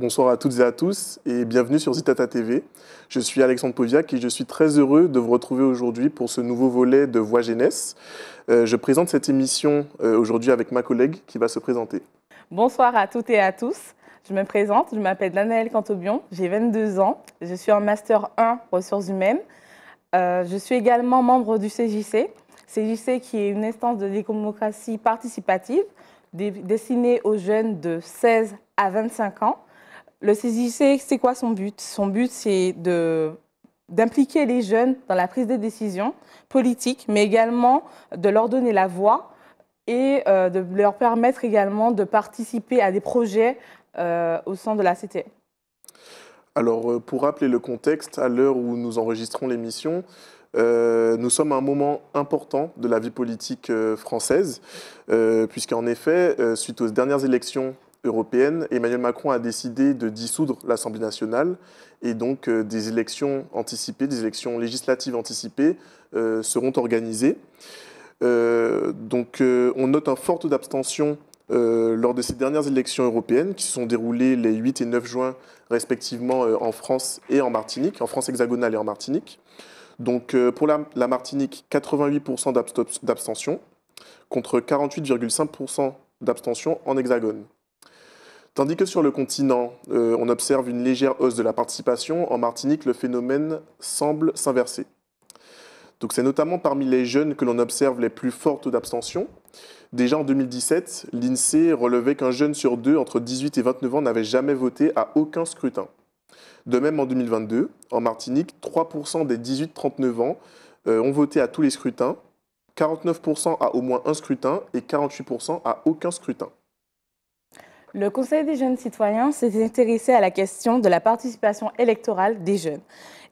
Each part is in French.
Bonsoir à toutes et à tous et bienvenue sur Zitata TV. Je suis Alexandre Poviac et je suis très heureux de vous retrouver aujourd'hui pour ce nouveau volet de Voix Jeunesse. Euh, je présente cette émission euh, aujourd'hui avec ma collègue qui va se présenter. Bonsoir à toutes et à tous. Je me présente, je m'appelle Danaëlle Cantobion, j'ai 22 ans, je suis en Master 1 Ressources humaines. Euh, je suis également membre du CJC, CJC qui est une instance de démocratie participative destinée aux jeunes de 16 à 25 ans. Le CIC, c'est quoi son but Son but, c'est de d'impliquer les jeunes dans la prise de décision politique, mais également de leur donner la voix et euh, de leur permettre également de participer à des projets euh, au sein de la CTE. Alors, euh, pour rappeler le contexte, à l'heure où nous enregistrons l'émission, nous sommes à un moment important de la vie politique française, puisqu'en effet, suite aux dernières élections européenne, Emmanuel Macron a décidé de dissoudre l'Assemblée nationale et donc euh, des élections anticipées, des élections législatives anticipées euh, seront organisées. Euh, donc on note un fort taux d'abstention lors de ces dernières élections européennes qui se sont déroulées les 8 et 9 juin respectivement en France et en Martinique, en France hexagonale et en Martinique. Donc pour la, la Martinique, 88% d'abstention contre 48,5% d'abstention en hexagone. Tandis que sur le continent, euh, on observe une légère hausse de la participation, en Martinique, le phénomène semble s'inverser. Donc c'est notamment parmi les jeunes que l'on observe les plus fortes d'abstention. Déjà en 2017, l'INSEE relevait qu'un jeune sur deux entre 18 et 29 ans n'avait jamais voté à aucun scrutin. De même en 2022, en Martinique, 3% des 18-39 ans euh, ont voté à tous les scrutins, 49% à au moins un scrutin et 48% à aucun scrutin. Le Conseil des jeunes citoyens s'est intéressé à la question de la participation électorale des jeunes.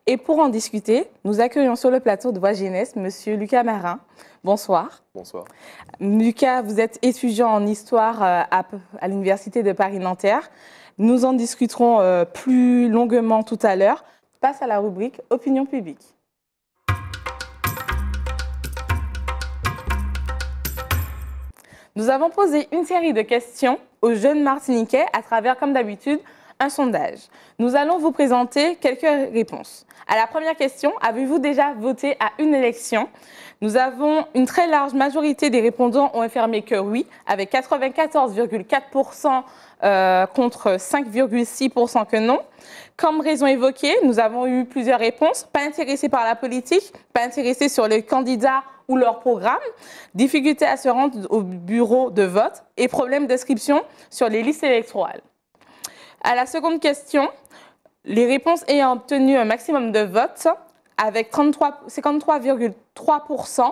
Et pour en discuter, nous accueillons sur le plateau de Voix Jeunesse M. Lucas Marin. Bonsoir. Bonsoir. Lucas, vous êtes étudiant en histoire euh, à l'Université de Paris-Nanterre. Nous en discuterons euh, plus longuement tout à l'heure. Passe à la rubrique Opinion publique. Nous avons posé une série de questions aux jeunes Martiniquais à travers, comme d'habitude, un sondage. Nous allons vous présenter quelques réponses. À la première question, avez-vous déjà voté à une élection Nous avons une très large majorité des répondants ont affirmé que oui, avec 94,4% euh, contre 5,6% que non. Comme raison évoquée, nous avons eu plusieurs réponses. Pas intéressés par la politique, pas intéressés sur les candidats ou leur programme, difficulté à se rendre au bureau de vote et problème d'inscription sur les listes électorales. À la seconde question, les réponses ayant obtenu un maximum de votes, avec 53,3% 3%,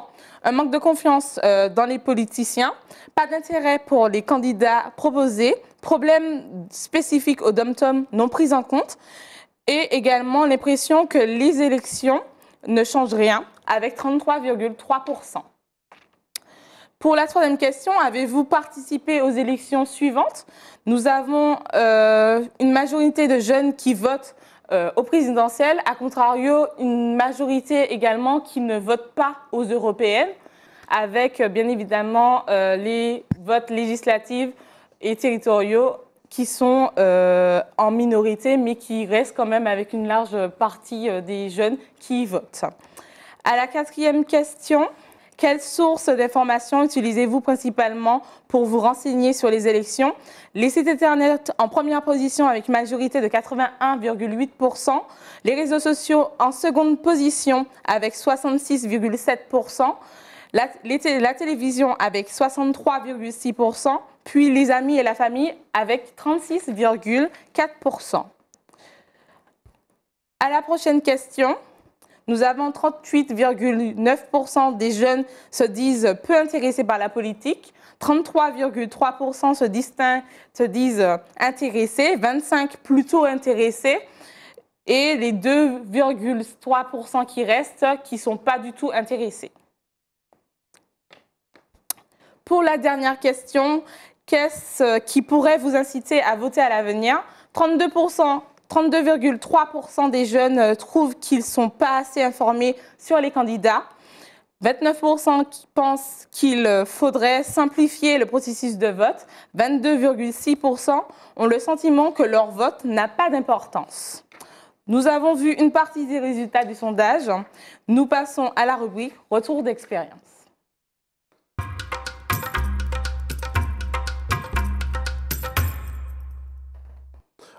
un manque de confiance euh, dans les politiciens, pas d'intérêt pour les candidats proposés, problèmes spécifiques aux dom-tom non pris en compte, et également l'impression que les élections ne changent rien, avec 33,3%. Pour la troisième question, avez-vous participé aux élections suivantes Nous avons euh, une majorité de jeunes qui votent euh, au présidentiel, à contrario, une majorité également qui ne vote pas aux européennes, avec euh, bien évidemment euh, les votes législatifs et territoriaux qui sont en minorité, mais qui restent quand même avec une large partie des jeunes qui votent. À la quatrième question, quelles sources d'informations utilisez-vous principalement pour vous renseigner sur les élections Les sites Internet en première position avec majorité de 81,8%. Les réseaux sociaux en seconde position avec 66,7%. La, la, télévision avec 63,6%, puis les amis et la famille avec 36,4%. À la prochaine question. Nous avons 38,9% des jeunes se disent peu intéressés par la politique. 33,3% se, distinguent, se disent euh, intéressés, 25 plutôt intéressés, et les 2,3% qui restent qui ne sont pas du tout intéressés. Pour la dernière question, qu'est-ce euh, qui pourrait vous inciter à voter à l'avenir 32% 32,3% des jeunes euh, trouvent qu'ils ne sont pas assez informés sur les candidats. 29% pensent qu'il euh, faudrait simplifier le processus de vote. 22,6% ont le sentiment que leur vote n'a pas d'importance. Nous avons vu une partie des résultats du sondage. Nous passons à la rubrique Retour d'expérience.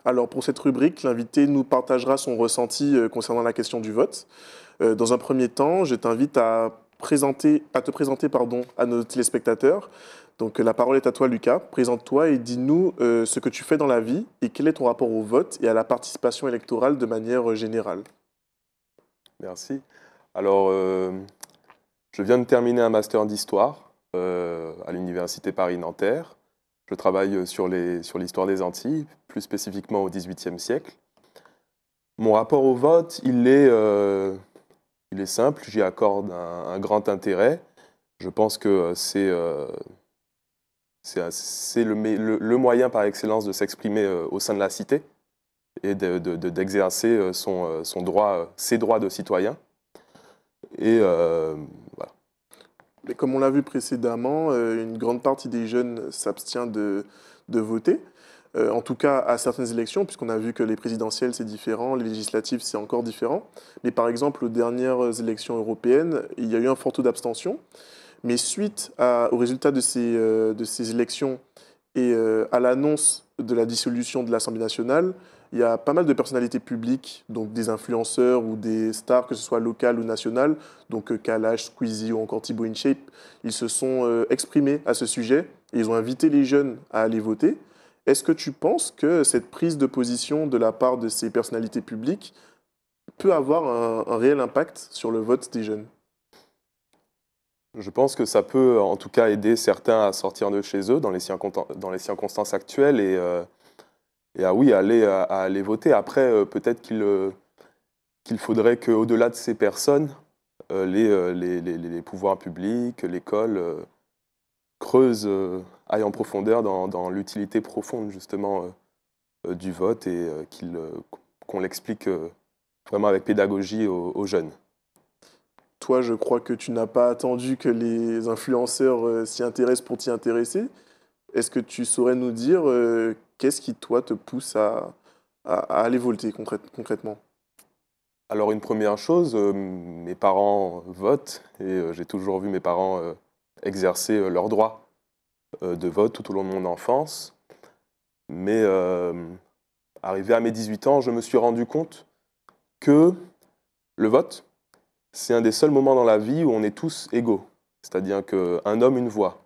Alors pour cette rubrique, l'invité nous partagera son ressenti euh, concernant la question du vote. Euh, dans un premier temps, je t'invite à, à te présenter pardon, à nos téléspectateurs. Donc la parole est à toi Lucas, présente-toi et dis-nous euh, ce que tu fais dans la vie et quel est ton rapport au vote et à la participation électorale de manière générale. Merci. Alors, je viens de terminer un master d'histoire à l'université Paris-Nanterre. Je travaille euh, sur l'histoire des Antilles, plus spécifiquement au XVIIIe siècle. Mon rapport au vote, il est, euh, il est simple, j'y accorde un, grand intérêt. Je pense que euh, c'est le, le, moyen par excellence de s'exprimer au sein de la cité et d'exercer son, droit, ses droits de citoyen. Et comme on l'a vu précédemment, euh, une grande partie des jeunes s'abstient de, voter. Euh, en tout cas à certaines élections, puisqu'on a vu que les présidentielles c'est différent, les législatives c'est encore différent. Mais par exemple, aux dernières élections européennes, il y a eu un fort taux d'abstention. Mais suite au résultat de ces, euh, élections et à l'annonce de la dissolution de l'Assemblée nationale, il y a pas mal de personnalités publiques, donc des influenceurs ou des stars, que ce soit locales ou nationales, donc euh, Kalash, Squeezie ou encore Thibaut InShape, ils se sont euh, exprimés à ce sujet et ils ont invité les jeunes à aller voter. Est-ce que tu penses que cette prise de position de la part de ces personnalités publiques peut avoir un, réel impact sur le vote des jeunes je pense que ça peut en tout cas aider certains à sortir de chez eux dans les, dans les circonstances actuelles et euh, et oui, aller, aller voter. Après, euh, peut-être qu'il euh, qu'il faudrait qu'au-delà de ces personnes, euh, les, les, pouvoirs publics, l'école creuse, aillent en profondeur dans, l'utilité profonde justement du vote et qu'on l'explique vraiment avec pédagogie aux, jeunes. Toi, je crois que tu n'as pas attendu que les influenceurs s'y intéressent pour t'y intéresser. Est-ce que tu saurais nous dire Qu'est-ce qui, toi, te pousse à, aller volter concrètement alors une première chose, euh, mes parents votent et euh, j'ai toujours vu mes parents euh, exercer leur droit de vote tout au long de mon enfance. Mais arrivé à mes 18 ans, je me suis rendu compte que le vote, c'est un des seuls moments dans la vie où on est tous égaux, c'est-à-dire qu'un homme, une voix.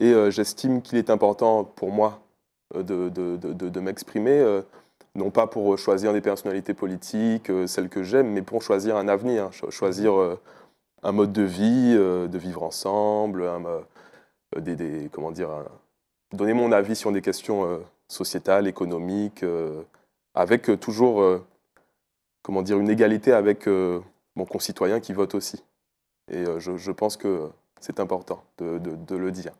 Et j'estime qu'il est important pour moi euh, de, de, de, m'exprimer, euh, non pas pour euh, choisir des personnalités politiques, celles que j'aime, mais pour choisir un avenir, hein, choisir mhm. un mode de vie, de vivre ensemble, des, comment dire, donner mon avis sur des questions sociétales, économiques, avec toujours comment dire, une égalité avec mon concitoyen qui vote aussi. Et je, pense que c'est important de, de le dire.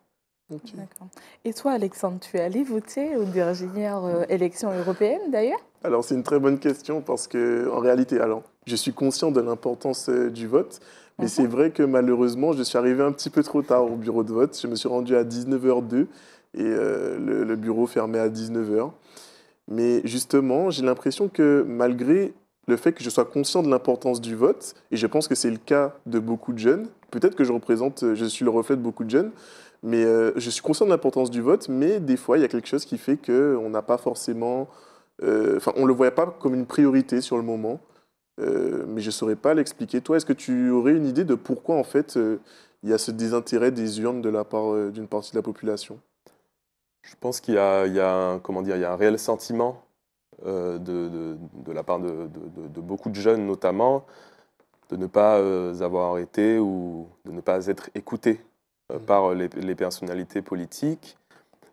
Et toi, Alexandre, tu es allé voter aux dernières euh, élections européennes d'ailleurs Alors, c'est une très bonne question parce que, en réalité, alors, je suis conscient de l'importance euh, du vote, mais c'est vrai que malheureusement, je suis arrivé un petit peu trop tard au bureau de vote. Je me suis rendu à 19h02 et euh, le, le, bureau fermait à 19h. Mais justement, j'ai l'impression que malgré le fait que je sois conscient de l'importance du vote, et je pense que c'est le cas de beaucoup de jeunes, peut-être que je représente, je suis le reflet de beaucoup de jeunes, mais euh, je suis conscient de l'importance du vote, mais des fois, il y a quelque chose qui fait qu'on n'a pas forcément. Euh, enfin, on ne le voyait pas comme une priorité sur le moment. Euh, mais je ne saurais pas l'expliquer. Toi, est-ce que tu aurais une idée de pourquoi, en fait, il y a ce désintérêt des urnes de la part d'une partie de la population je pense qu'il y, a un comment dire, il y a un réel sentiment de, la part de, beaucoup de jeunes notamment de ne pas avoir été ou de ne pas être écoutés euh, par euh, les, personnalités politiques.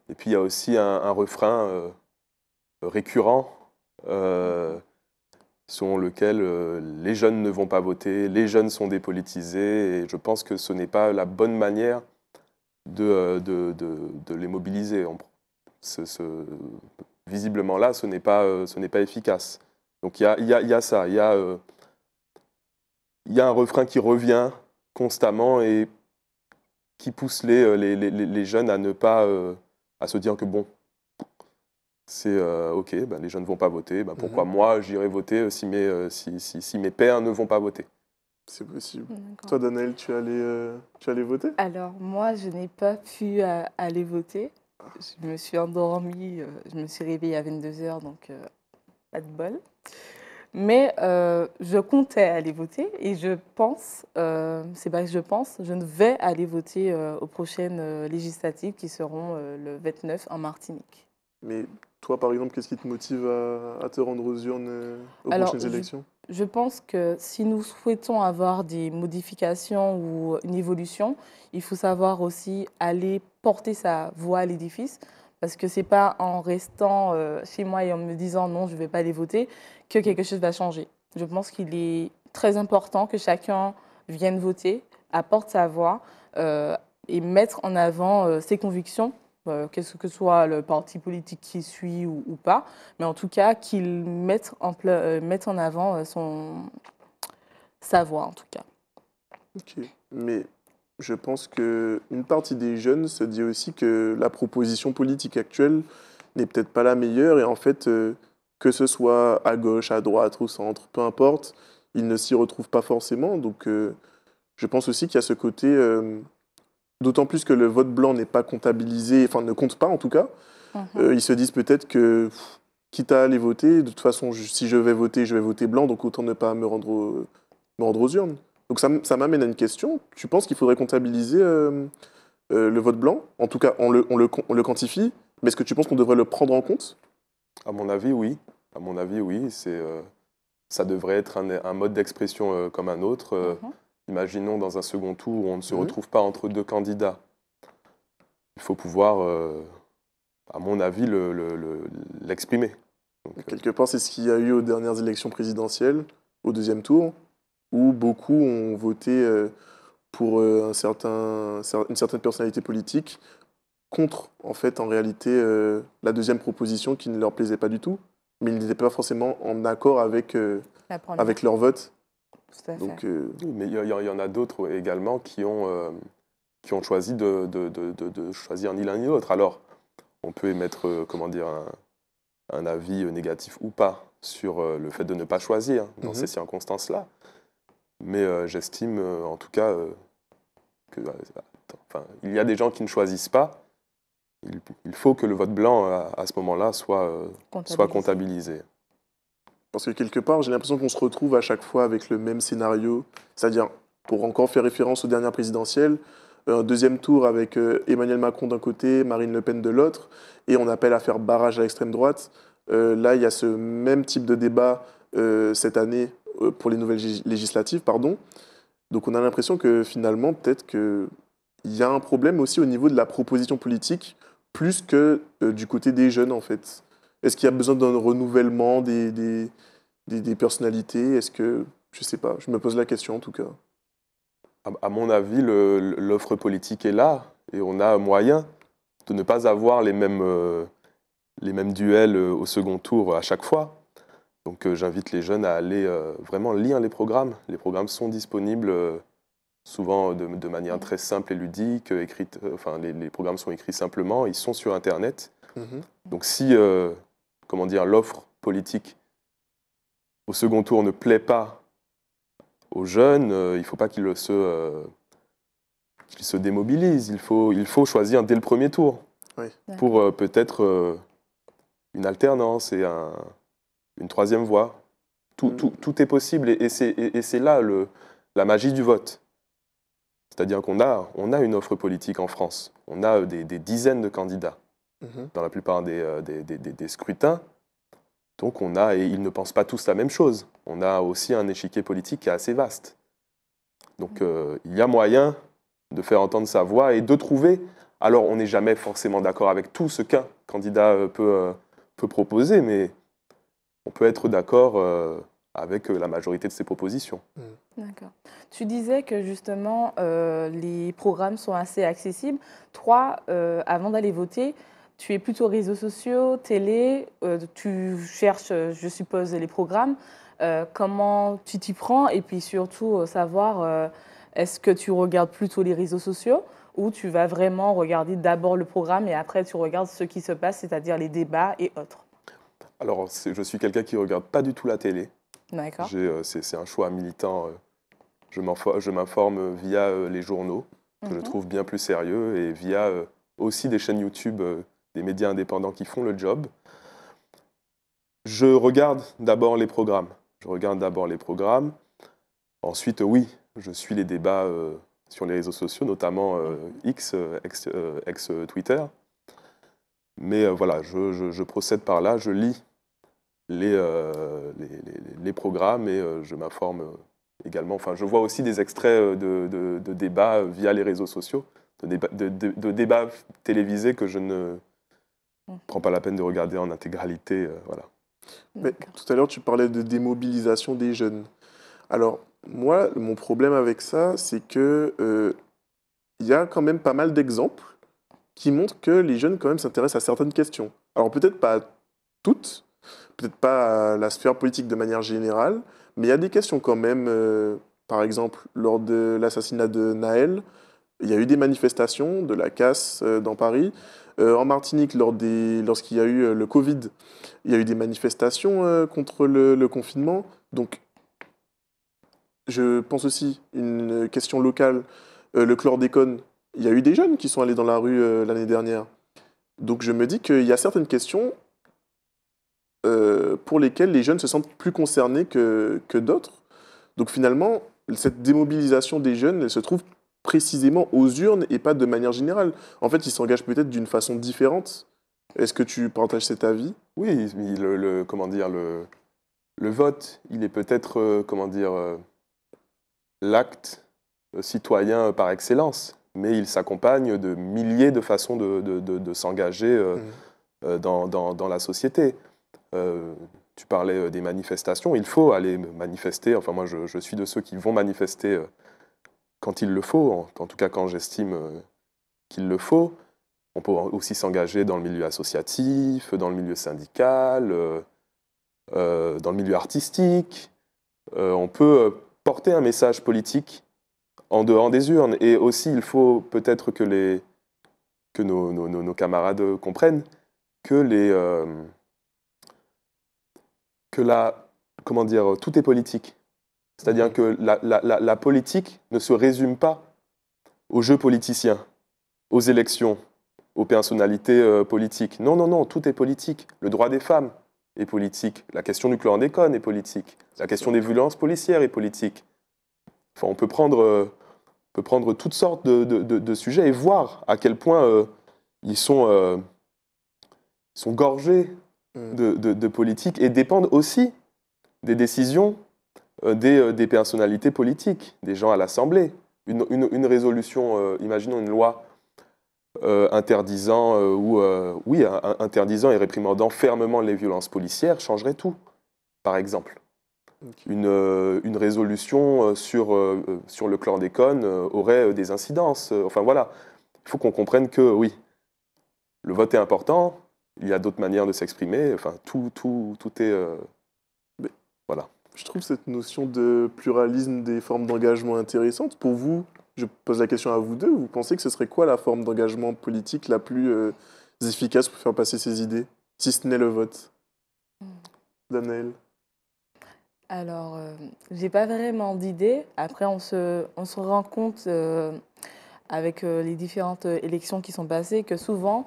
Et puis il y a aussi un, refrain euh, récurrent selon lequel les jeunes ne vont pas voter, les jeunes sont dépolitisés, et je pense que ce n'est pas la bonne manière de, les mobiliser. visiblement là, ce n'est pas, efficace. Donc il y a, ça, il y a il y a un refrain qui revient constamment et qui pousse euh, les, les, les, les, jeunes à ne pas euh, à se dire que bon, c'est euh, ok, bah, les jeunes ne vont pas voter, bah, pourquoi mhm. moi j'irai voter si mes, si, si, mes pères ne vont pas voter C'est possible. Toi, Danaël, tu allais, tu allais voter Alors, moi, je n'ai pas pu aller voter. Je me suis endormie, je me suis réveillée à 22h, donc pas de bol. Mais euh, je comptais aller voter et je pense, euh, c'est pas que je pense, je ne vais aller voter euh, aux prochaines législatives qui seront le 29 en Martinique. Mais toi, par exemple, qu'est-ce qui te motive à, te rendre aux urnes aux Alors, prochaines élections je, pense que si nous souhaitons avoir des modifications ou une évolution, il faut savoir aussi aller porter sa voix à l'édifice. Parce que c'est pas en restant euh, chez moi et en me disant non, je ne vais pas aller voter que quelque chose va changer. Je pense qu'il est très important que chacun vienne voter, apporte sa voix euh, et mettre en avant euh, ses convictions, ce que ce soit le parti politique qui suit ou, pas, mais en tout cas qu'il mette en, mette en avant son, sa voix en tout cas. Ok, mais je pense qu'une partie des jeunes se dit aussi que la proposition politique actuelle n'est peut-être pas la meilleure et en fait, euh, que ce soit à gauche, à droite, au centre, peu importe, ils ne s'y retrouvent pas forcément. Donc euh, je pense aussi qu'il y a ce côté, euh, d'autant plus que le vote blanc n'est pas comptabilisé, enfin ne compte pas en tout cas, mhm. ils se disent peut-être que quitte à aller voter, de toute façon, si je vais voter, je vais voter blanc, donc autant ne pas me rendre, me rendre aux urnes. Donc ça, m'amène à une question. Tu penses qu'il faudrait comptabiliser euh, euh, le vote blanc En tout cas, on le, quantifie, mais est-ce que tu penses qu'on devrait le prendre en compte À mon avis, oui. À mon avis, oui. Euh, ça devrait être un, mode d'expression comme un autre. Mhm. Imaginons dans un second tour où on ne se mhm. retrouve pas entre deux candidats. Il faut pouvoir, à mon avis, l'exprimer. quelque part, c'est ce qu'il y a eu aux dernières élections présidentielles, au deuxième tour où beaucoup ont voté euh, pour euh, un certain, une certaine personnalité politique contre, en fait, en réalité, euh, la deuxième proposition qui ne leur plaisait pas du tout, mais ils n'étaient pas forcément en accord avec, avec leur vote. Donc, mais il y, en a d'autres également qui ont, qui ont choisi de, de, de, choisir ni l'un ni l'autre. Alors, on peut émettre comment dire, un, avis négatif ou pas sur le fait de ne pas choisir hein, dans mm-hmm. ces circonstances-là. Mais euh, j'estime, euh, en tout cas, euh, que, il y a des gens qui ne choisissent pas. Il, faut que le vote blanc, à, ce moment-là, soit comptabilisé. Parce que quelque part, j'ai l'impression qu'on se retrouve à chaque fois avec le même scénario. C'est-à-dire, pour encore faire référence aux dernières présidentielles, un deuxième tour avec Emmanuel Macron d'un côté, Marine Le Pen de l'autre, et on appelle à faire barrage à l'extrême droite. là, il y a ce même type de débat cette année euh, pour les nouvelles législatives, pardon. Donc on a l'impression que finalement, peut-être qu'il y a un problème aussi au niveau de la proposition politique, plus que euh, du côté des jeunes, en fait. Est-ce qu'il y a besoin d'un renouvellement des, des, personnalités Est-ce que, je ne sais pas, je me pose la question en tout cas. À mon avis, l'offre politique est là et on a moyen de ne pas avoir les mêmes, euh, les mêmes duels au second tour à chaque fois. Donc euh, j'invite les jeunes à aller euh, vraiment lire les programmes. Les programmes sont disponibles euh, souvent de, manière très simple et ludique. Écrite, enfin, les, programmes sont écrits simplement, ils sont sur Internet. Mhm. Donc si comment dire, l'offre politique au second tour ne plaît pas aux jeunes, il ne faut pas qu'ils se, se démobilisent. Il faut, il faut choisir dès le premier tour pour peut-être une alternance et un, une troisième voie. Tout, mm. est possible et, et c'est là le, la magie du vote. C'est-à-dire qu'on a, on a une offre politique en France. On a euh, des, dizaines de candidats mm-hmm. dans la plupart euh, des, des, scrutins. Donc on a, et ils ne pensent pas tous la même chose, on a aussi un échiquier politique qui est assez vaste. Donc mm. euh, il y a moyen de faire entendre sa voix et de trouver. Alors on n'est jamais forcément d'accord avec tout ce qu'un candidat peut, peut proposer, mais on peut être d'accord euh, avec euh, la majorité de ces propositions. Mm. D'accord. Tu disais que justement, euh, les programmes sont assez accessibles. Toi, avant d'aller voter, tu es plutôt réseaux sociaux, télé, tu cherches, je suppose, les programmes. comment tu t'y prends Et puis surtout, savoir, est-ce que tu regardes plutôt les réseaux sociaux ou tu vas vraiment regarder d'abord le programme et après tu regardes ce qui se passe, c'est-à-dire les débats et autres alors, je suis quelqu'un qui ne regarde pas du tout la télé. Euh, c'est un choix militant. Euh, je m'informe via euh, les journaux, que je mhm. trouve bien plus sérieux, et via aussi des chaînes YouTube, des médias indépendants qui font le job. Je regarde d'abord les programmes. Je regarde d'abord les programmes. Ensuite, oui, je suis les débats sur les réseaux sociaux, notamment mhm. X, ex, Twitter. Mais voilà, je, procède par là. Je lis euh, les, les, programmes et euh, je m'informe euh, également. Enfin, je vois aussi des extraits de, de, débats via les réseaux sociaux, de, débats télévisés que je ne mm. prends pas la peine de regarder en intégralité. voilà. Mm, Mais, tout à l'heure, tu parlais de démobilisation des jeunes. Alors, moi, mon problème avec ça, c'est que il y a quand même pas mal d'exemples qui montrent que les jeunes quand même s'intéressent à certaines questions. Alors peut-être pas toutes, peut-être pas à la sphère politique de manière générale, mais il y a des questions quand même. Euh, par exemple, lors de l'assassinat de Naël, il y a eu des manifestations, de la casse euh, dans Paris. Euh, en Martinique, lorsqu'il y a eu le Covid, il y a eu des manifestations contre le, confinement. Donc, je pense aussi une question locale, le chlordécone. Il y a eu des jeunes qui sont allés dans la rue l'année dernière. Donc, je me dis qu'il y a certaines questions euh, pour lesquels les jeunes se sentent plus concernés que, que d'autres. Donc finalement, cette démobilisation des jeunes, se trouve précisément aux urnes et pas de manière générale. En fait, ils s'engagent peut-être d'une façon différente. Est-ce que tu partages cet avis Oui, le, comment dire, le, le vote, il est peut-être, euh, comment dire, euh, l'acte citoyen par excellence, mais il s'accompagne de milliers de façons de, de, s'engager mmh. dans, dans, dans, la société. Euh, tu parlais euh, des manifestations, il faut aller manifester. Enfin, moi, je, suis de ceux qui vont manifester euh, quand il le faut, en, tout cas quand j'estime qu'il le faut. On peut aussi s'engager dans le milieu associatif, dans le milieu syndical, dans le milieu artistique. on peut porter un message politique en dehors des urnes. Et aussi, il faut peut-être que, les, que nos, camarades comprennent que les que la, comment dire, euh, tout est politique. C'est-à-dire mm. que la, la, la, politique ne se résume pas aux jeux politiciens, aux élections, aux personnalités euh, politiques. Non, non, non, tout est politique. Le droit des femmes est politique. La question du chlordécone est politique. La question des violences policières est politique. Enfin, on peut prendre, euh, peut prendre toutes sortes de, sujets et voir à quel point ils sont, ils sont gorgés Mm. de, politique et dépendent aussi des décisions euh, euh, des, personnalités politiques, des gens à l'Assemblée. Une, résolution, euh, imaginons une loi interdisant ou oui, interdisant et réprimandant fermement les violences policières changerait tout, par exemple. Une, résolution sur, sur le connes aurait des incidences. Enfin voilà, il faut qu'on comprenne que oui, le vote est important, il y a d'autres manières de s'exprimer. Enfin, tout, tout, tout est. Euh, voilà. Je trouve cette notion de pluralisme des formes d'engagement intéressante. Pour vous, je pose la question à vous deux, vous pensez que ce serait quoi la forme d'engagement politique la plus euh, efficace pour faire passer ces idées, si ce n'est le vote hmm. Daniel Alors, euh, j'ai pas vraiment d'idée. Après, on se, on se rend compte avec les différentes élections qui sont passées que souvent,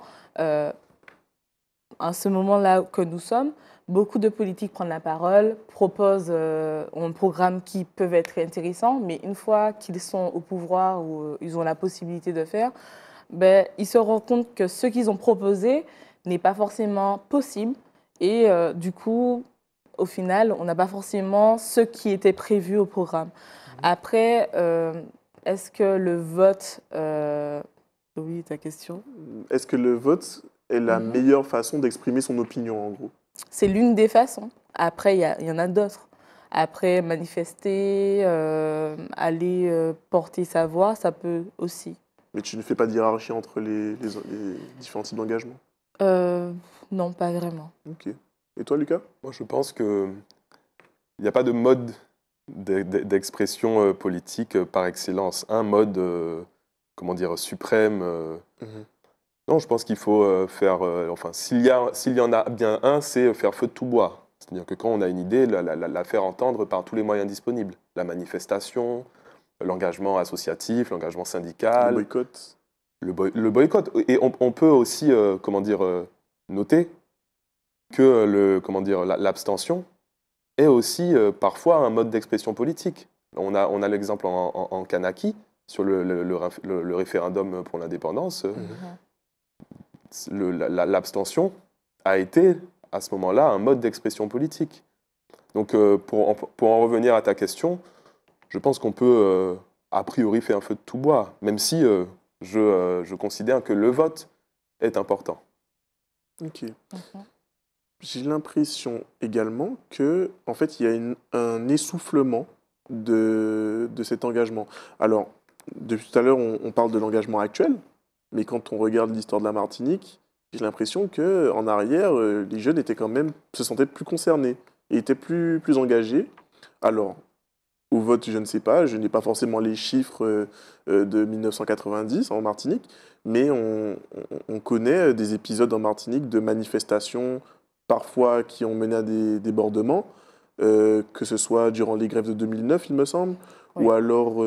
à ce moment-là que nous sommes, beaucoup de politiques prennent la parole, proposent euh, un programme qui peuvent être intéressant, mais une fois qu'ils sont au pouvoir ou euh, ils ont la possibilité de faire, ben, ils se rendent compte que ce qu'ils ont proposé n'est pas forcément possible. Et euh, du coup, au final, on n'a pas forcément ce qui était prévu au programme. Mmh. Après, est-ce que le vote... Oui, ta question. Est-ce que le vote est la mhm. meilleure façon d'exprimer son opinion, en gros. C'est l'une des façons. Après, il y, en a d'autres. Après, manifester, euh, aller euh, porter sa voix, ça peut aussi. Mais tu ne fais pas de hiérarchie entre les, différents types d'engagement euh, Non, pas vraiment. Ok. Et toi, Lucas Moi, je pense qu'il n'y a pas de mode d'expression politique par excellence. Un mode, comment dire, suprême. Mhm. Non, je pense qu'il faut euh, faire. Euh, enfin, s'il y, y en a bien un, c'est euh, faire feu de tout bois. C'est-à-dire que quand on a une idée, la, faire entendre par tous les moyens disponibles. La manifestation, l'engagement associatif, l'engagement syndical. Le boycott. Le, boycott. Et on, peut aussi, comment dire, noter que le, comment l'abstention est aussi parfois un mode d'expression politique. On a, on a l'exemple en, Kanaki sur le, référendum pour l'indépendance. Mhm l'abstention a été, à ce moment-là, un mode d'expression politique. Donc, euh, pour, en, revenir à ta question, je pense qu'on peut, euh, a priori, faire un feu de tout bois, même si euh, je, considère que le vote est important. Ok. J'ai l'impression également que, en fait, il y a un essoufflement de, cet engagement. Alors, depuis tout à l'heure, on, parle de l'engagement actuel, mais quand on regarde l'histoire de la Martinique, j'ai l'impression que en arrière, euh, les jeunes étaient quand même se sentaient plus concernés et étaient plus plus engagés. Alors au vote, je ne sais pas, je n'ai pas forcément les chiffres euh, euh, de 1990 en Martinique, mais on, connaît des épisodes en Martinique de manifestations parfois qui ont mené à des débordements, que ce soit durant les grèves de 2009, il me semble, ou alors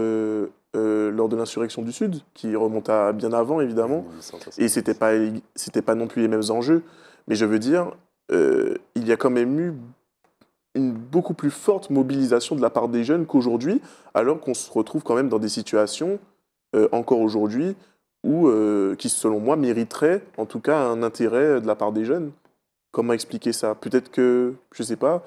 euh, lors de l'insurrection du Sud, qui remonte bien avant évidemment. Mmh, Et c'était pas pas non plus les mêmes enjeux, mais je veux dire, euh, il y a quand même eu une beaucoup plus forte mobilisation de la part des jeunes qu'aujourd'hui, alors qu'on se retrouve quand même dans des situations euh, encore aujourd'hui où qui selon moi mériteraient en tout cas un intérêt de la part des jeunes. Comment expliquer ça Peut-être que je ne sais pas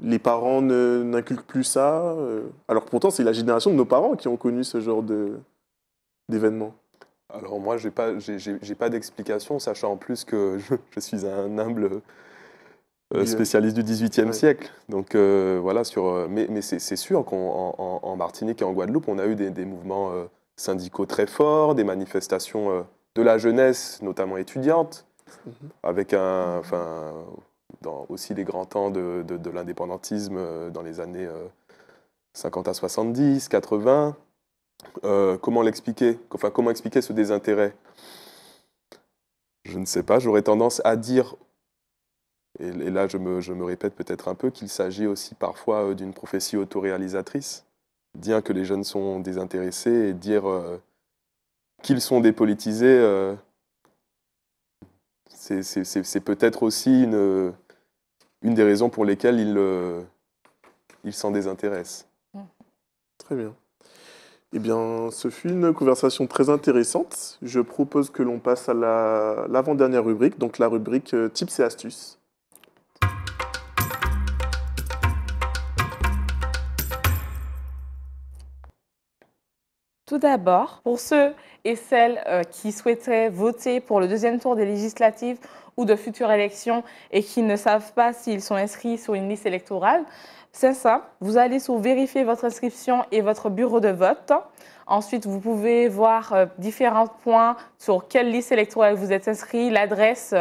les parents n'inculquent plus ça. Euh. alors pourtant, c'est la génération de nos parents qui ont connu ce genre d'événements. Alors moi, je n'ai pas, pas d'explication, sachant en plus que je, suis un humble euh, euh. spécialiste du 18e siècle. Donc voilà, sur, mais, c'est sûr qu'en en, Martinique et en Guadeloupe, on a eu des, mouvements syndicaux très forts, des manifestations de la jeunesse, notamment étudiante, mhm. avec un, enfin, dans aussi les grands temps de, de, l'indépendantisme euh, dans les années 50 euh, à 70, 80. Euh, comment l'expliquer Enfin, comment expliquer ce désintérêt Je ne sais pas. J'aurais tendance à dire, et, là je me, je me répète peut-être un peu, qu'il s'agit aussi parfois d'une prophétie autoréalisatrice. Dire que les jeunes sont désintéressés et dire qu'ils sont dépolitisés c'est peut-être aussi euh, une, des raisons pour lesquelles euh, il, s'en désintéresse. Très bien. Eh bien, ce fut une conversation très intéressante. Je propose que l'on passe à l'avant-dernière rubrique, donc la rubrique euh, tips et astuces. Tout d'abord, pour ceux et celles euh, qui souhaiteraient voter pour le deuxième tour des législatives ou de futures élections et qui ne savent pas s'ils sont inscrits sur une liste électorale. C'est ça. Vous allez sur vérifier votre inscription et votre bureau de vote. Ensuite, vous pouvez voir euh, différents points sur quelle liste électorale vous êtes inscrit, l'adresse,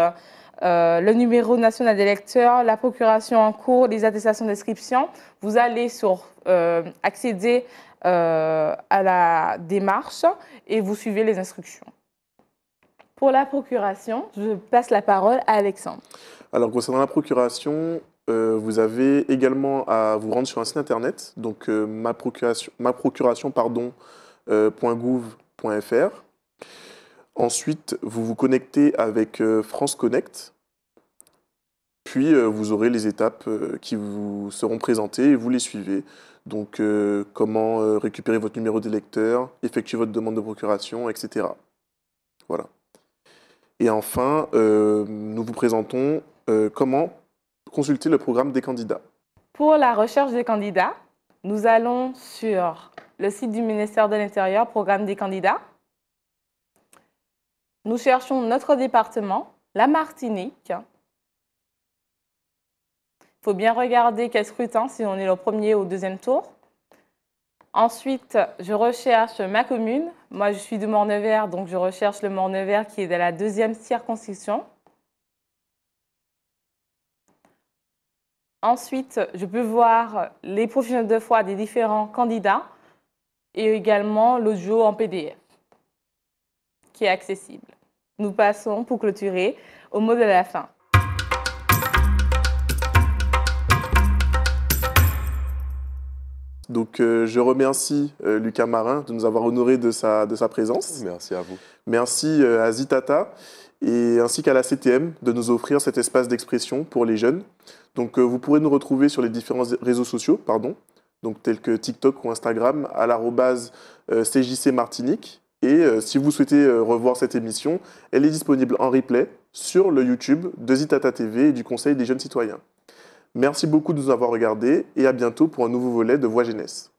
euh, le numéro national d'électeur, la procuration en cours, les attestations d'inscription. Vous allez sur euh, accéder euh, à la démarche et vous suivez les instructions. Pour la procuration, je passe la parole à Alexandre. Alors, concernant la procuration, euh, vous avez également à vous rendre sur un site internet, donc ma euh, ma procuration Ensuite, vous vous connectez avec France Connect, puis vous aurez les étapes qui vous seront présentées et vous les suivez. Donc, euh, comment euh, récupérer votre numéro d'électeur, effectuer votre demande de procuration, etc. Voilà. Et enfin, euh, nous vous présentons comment consulter le programme des candidats. Pour la recherche des candidats, nous allons sur le site du ministère de l'Intérieur, programme des candidats. Nous cherchons notre département, la Martinique, il faut bien regarder quel scrutin, si on est le premier ou au deuxième tour. Ensuite, je recherche ma commune. Moi, je suis de Mornevers, donc je recherche le Mornevers qui est de la deuxième circonscription. Ensuite, je peux voir les profils de foi des différents candidats et également l'audio en PDF qui est accessible. Nous passons pour clôturer au mot de la fin. Donc euh, je remercie euh, Lucas Marin de nous avoir honoré de sa, présence. Merci à vous. Merci euh, à Zitata et ainsi qu'à la CTM de nous offrir cet espace d'expression pour les jeunes. Donc vous pourrez nous retrouver sur les différents réseaux sociaux, pardon, donc tels que TikTok ou Instagram à l'arrobase CJC Martinique. Et si vous souhaitez revoir cette émission, elle est disponible en replay sur le YouTube de Zitata TV et du Conseil des jeunes citoyens. Merci beaucoup de nous avoir regardés et à bientôt pour un nouveau volet de Voix Jeunesse.